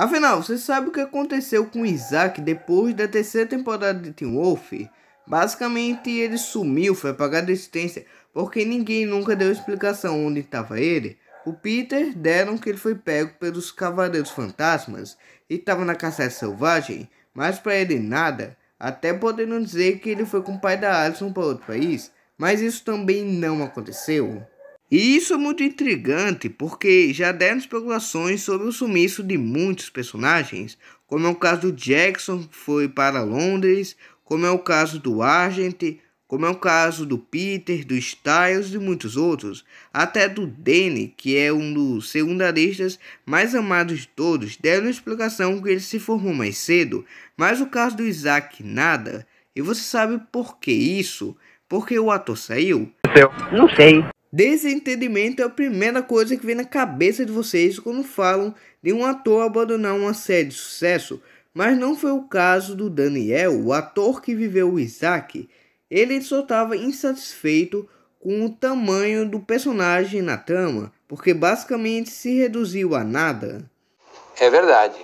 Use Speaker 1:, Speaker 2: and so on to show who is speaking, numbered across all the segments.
Speaker 1: Afinal, você sabe o que aconteceu com Isaac depois da terceira temporada de Teen Wolf? Basicamente, ele sumiu, foi apagado a existência, porque ninguém nunca deu explicação onde estava ele. O Peter deram que ele foi pego pelos Cavaleiros Fantasmas e estava na caçada selvagem, mas para ele nada, até podendo dizer que ele foi com o pai da Alison para outro país, mas isso também não aconteceu. E isso é muito intrigante porque já deram especulações sobre o sumiço de muitos personagens, como é o caso do Jackson, que foi para Londres, como é o caso do Argent, como é o caso do Peter, do Styles e muitos outros, até do Danny, que é um dos secundaristas mais amados de todos, deram explicação que ele se formou mais cedo, mas o caso do Isaac nada. E você sabe por que isso? Porque o ator saiu? Não sei. Desentendimento é a primeira coisa que vem na cabeça de vocês quando falam de um ator abandonar uma série de sucesso, mas não foi o caso do Daniel, o ator que viveu o Isaac. Ele só estava insatisfeito com o tamanho do personagem na trama, porque basicamente se reduziu a nada. É verdade.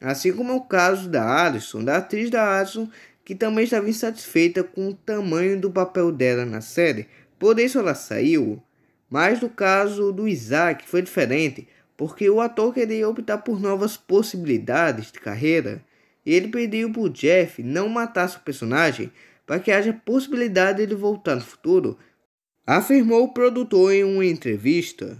Speaker 1: Assim como é o caso da Alison, da atriz da Alison, que também estava insatisfeita com o tamanho do papel dela na série, por isso ela saiu. Mas no caso do Isaac foi diferente, porque o ator queria optar por novas possibilidades de carreira. E ele pediu para o Jeff não matar seu personagem para que haja possibilidade de ele voltar no futuro, afirmou o produtor em uma entrevista.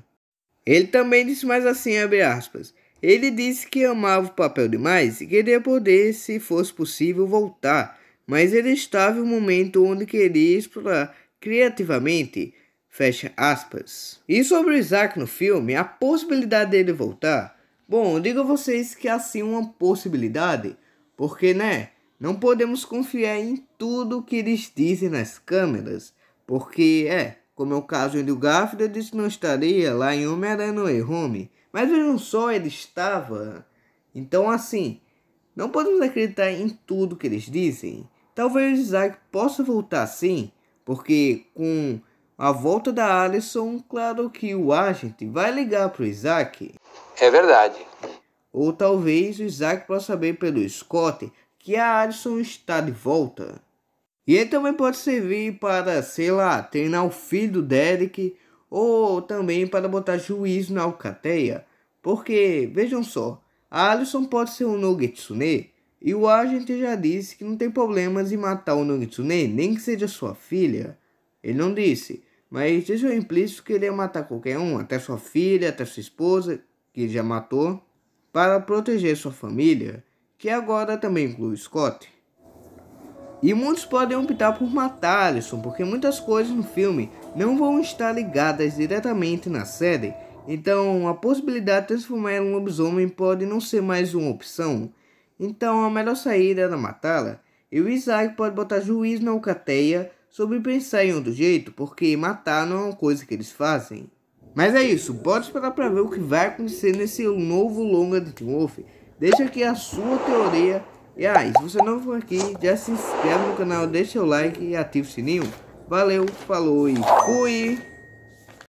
Speaker 1: Ele também disse mais assim, aspas, ele disse que amava o papel demais e queria poder, se fosse possível, voltar, mas ele estava em um momento onde queria explorar criativamente, fecha aspas. E sobre o Isaac no filme, a possibilidade dele voltar, bom, digo a vocês que há sim uma possibilidade, porque né, não podemos confiar em tudo que eles dizem nas câmeras, porque é, como é o caso do Garfield, disse que não estaria lá em Homem-Aranha no e Home, mas vejam só, ele estava. Então assim, não podemos acreditar em tudo que eles dizem. Talvez Isaac possa voltar sim, porque com a volta da Alison, claro que o agente vai ligar para o Isaac. É verdade. Ou talvez o Isaac possa saber pelo Scott que a Alison está de volta. E ele também pode servir para, sei lá, treinar o filho do Derek ou também para botar juízo na Alcateia. Porque, vejam só, a Alison pode ser um Nogetsune e o agente já disse que não tem problemas em matar o Nogitsune, nem que seja sua filha. Ele não disse, mas deixou é implícito que ele ia matar qualquer um, até sua filha, até sua esposa, que ele já matou, para proteger sua família, que agora também inclui Scott. E muitos podem optar por matar Alison, porque muitas coisas no filme não vão estar ligadas diretamente na série, então a possibilidade de transformar em um lobisomem pode não ser mais uma opção, então a melhor saída era é matá-la. E o Isaac pode botar juiz na alcateia sobre pensar em outro jeito, porque matar não é uma coisa que eles fazem. Mas é isso, pode esperar para ver o que vai acontecer nesse novo longa de Tim Wolf. Deixa aqui a sua teoria. E aí, ah, se você não for aqui, já se inscreve no canal, deixa o like e ativa o sininho. Valeu, falou e fui!